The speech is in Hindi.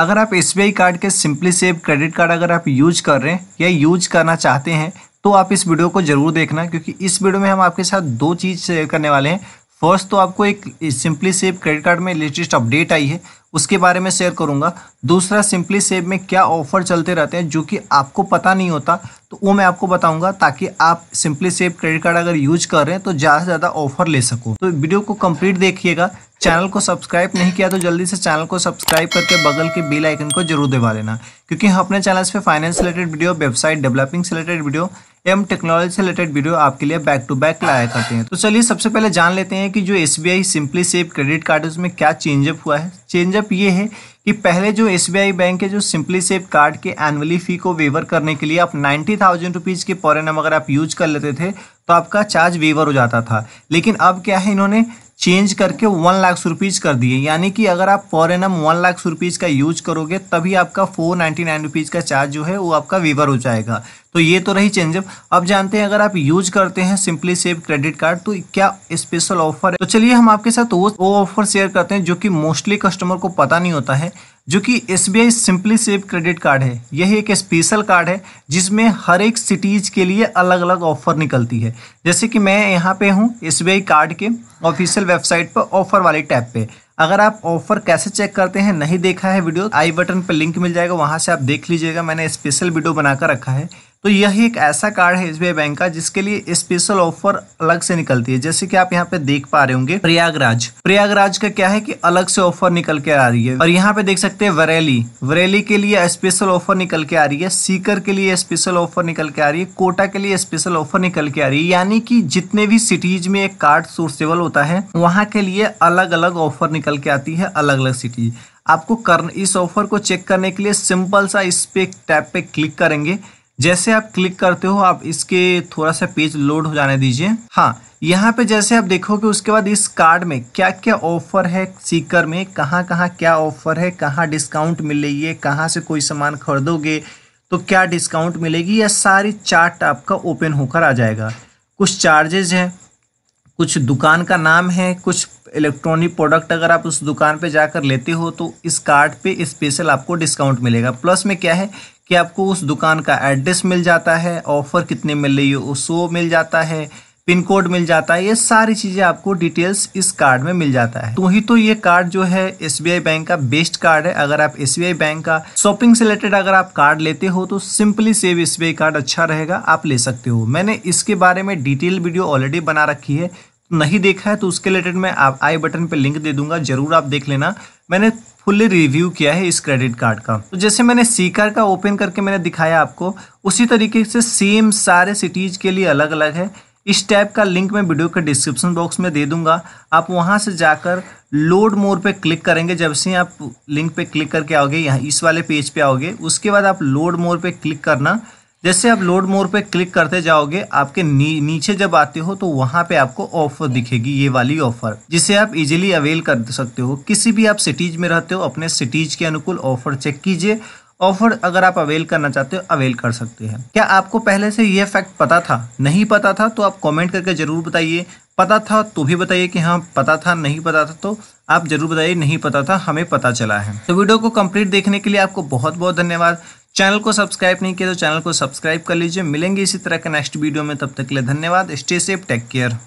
अगर आप एस कार्ड के सिंपली सेव क्रेडिट कार्ड अगर आप यूज कर रहे हैं या यूज करना चाहते हैं तो आप इस वीडियो को जरूर देखना क्योंकि इस वीडियो में हम आपके साथ दो चीज़ शेयर करने वाले हैं फर्स्ट तो आपको एक सिंपली सेव क्रेडिट कार्ड में लेटेस्ट अपडेट आई है उसके बारे में शेयर करूंगा दूसरा सिंपली सेव में क्या ऑफर चलते रहते हैं जो कि आपको पता नहीं होता तो वो मैं आपको बताऊंगा ताकि आप सिंपली सेव क्रेडिट कार्ड अगर यूज कर रहे हैं तो ज़्यादा से ज़्यादा ऑफर ले सको तो वीडियो को कंप्लीट देखिएगा चैनल को सब्सक्राइब नहीं किया तो जल्दी से चैनल को सब्सक्राइब करके बगल के बेल आइकन को जरूर दबा लेना क्योंकि हम अपने चैनल्स पे finance related video website developing से रिलेटेड वीडियो एवं टेक्नोलॉजी से रिलेटेड वीडियो आपके लिए बैक टू बैक लाया करते हैं तो चलिए सबसे पहले जान लेते हैं कि जो S simply save credit card है उसमें क्या चेंजअप हुआ है चेंजअप ये है कि पहले जो एस बैंक है जो सिंपली सेव कार्ड के एनुअली फ़ी को वेवर करने के लिए आप नाइन्टी थाउजेंड रुपीज़ के पर अगर आप यूज कर लेते थे तो आपका चार्ज वेवर हो जाता था लेकिन अब क्या है इन्होंने चेंज करके वन लाख रुपीज़ कर दिए यानी कि अगर आप फॉर एन एम वन लाख रुपीज़ का यूज करोगे तभी आपका फोर नाइन्टी नाइन रुपीज़ का चार्ज जो है वो आपका वीवर हो जाएगा तो ये तो रही चेंजअप अब जानते हैं अगर आप यूज करते हैं सिंपली सेव क्रेडिट कार्ड तो क्या स्पेशल ऑफर है तो चलिए हम आपके साथ वो ऑफर शेयर करते हैं जो कि मोस्टली कस्टमर को पता नहीं होता है जो कि S B I simply save credit card है यह एक स्पेशल कार्ड है जिसमें हर एक सिटीज़ के लिए अलग अलग ऑफर निकलती है जैसे कि मैं यहाँ पे हूँ एस बी आई कार्ड के ऑफिशियल वेबसाइट पर ऑफर वाले टैब पे अगर आप ऑफर कैसे चेक करते हैं नहीं देखा है वीडियो आई बटन पर लिंक मिल जाएगा वहाँ से आप देख लीजिएगा मैंने स्पेशल वीडियो बनाकर रखा है तो यह एक ऐसा कार्ड है एस बैंक का जिसके लिए स्पेशल ऑफर अलग से निकलती है जैसे कि आप यहाँ पे देख पा रहे होंगे प्रयागराज प्रयागराज का क्या है कि अलग से ऑफर निकल के आ रही है और यहाँ पे देख सकते हैं वरेली वरेली के लिए स्पेशल ऑफर निकल के आ रही है सीकर के लिए स्पेशल ऑफर निकल के आ रही है कोटा के लिए स्पेशल ऑफर निकल के आ रही है यानी कि जितने भी सिटीज में एक कार्ड सोर्सेबल होता है वहाँ के लिए अलग अलग ऑफर निकल के आती है अलग अलग सिटीज आपको कर इस ऑफर को चेक करने के लिए सिंपल सा इस पे टैप पे क्लिक करेंगे जैसे आप क्लिक करते हो आप इसके थोड़ा सा पेज लोड हो जाने दीजिए हाँ यहाँ पे जैसे आप देखोगे उसके बाद इस कार्ड में क्या क्या ऑफर है सीकर में कहाँ कहाँ क्या ऑफर है कहाँ डिस्काउंट मिलेगी है कहाँ से कोई सामान खरीदोगे तो क्या डिस्काउंट मिलेगी यह सारी चार्ट आपका ओपन होकर आ जाएगा कुछ चार्जेज हैं कुछ दुकान का नाम है कुछ इलेक्ट्रॉनिक प्रोडक्ट अगर आप उस दुकान पे जाकर लेते हो तो इस कार्ड पे स्पेशल आपको डिस्काउंट मिलेगा प्लस में क्या है कि आपको उस दुकान का एड्रेस मिल जाता है ऑफर कितने मिल रही है उस मिल जाता है पिन कोड मिल जाता है ये सारी चीज़ें आपको डिटेल्स इस कार्ड में मिल जाता है तो ही तो ये कार्ड जो है एस बैंक का बेस्ट कार्ड है अगर आप एस बैंक का शॉपिंग से रिलेटेड अगर आप कार्ड लेते हो तो सिंपली सेव एस कार्ड अच्छा रहेगा आप ले सकते हो मैंने इसके बारे में डिटेल वीडियो ऑलरेडी बना रखी है नहीं देखा है तो उसके रिलेटेड मैं आप आई बटन पर लिंक दे दूंगा जरूर आप देख लेना मैंने फुल्ली रिव्यू किया है इस क्रेडिट कार्ड का तो जैसे मैंने सीकर का ओपन करके मैंने दिखाया आपको उसी तरीके से सेम सारे सिटीज़ के लिए अलग अलग है इस टैब का लिंक मैं वीडियो के डिस्क्रिप्शन बॉक्स में दे दूंगा आप वहां से जाकर लोड मोर पे क्लिक करेंगे जब से आप लिंक पे क्लिक करके आओगे यहाँ इस वाले पेज पे आओगे उसके बाद आप लोड मोर पे क्लिक करना जैसे आप लोड मोर पे क्लिक करते जाओगे आपके नी, नीचे जब आते हो तो वहाँ पे आपको ऑफर दिखेगी ये वाली ऑफर जिसे आप इजीली अवेल कर सकते हो किसी भी आप सिटीज में रहते हो अपने सिटीज के अनुकूल ऑफर चेक कीजिए ऑफर अगर आप अवेल करना चाहते हो अवेल कर सकते हैं क्या आपको पहले से ये फैक्ट पता था नहीं पता था तो आप कॉमेंट करके ज़रूर बताइए पता था तो भी बताइए कि हाँ पता था नहीं पता था तो आप ज़रूर बताइए नहीं पता था हमें पता चला है तो वीडियो को कंप्लीट देखने के लिए आपको बहुत बहुत धन्यवाद चैनल को सब्सक्राइब नहीं किया तो चैनल को सब्सक्राइब कर लीजिए मिलेंगे इसी तरह के नेक्स्ट वीडियो में तब तक के लिए धन्यवाद स्टे सेफ टेक केयर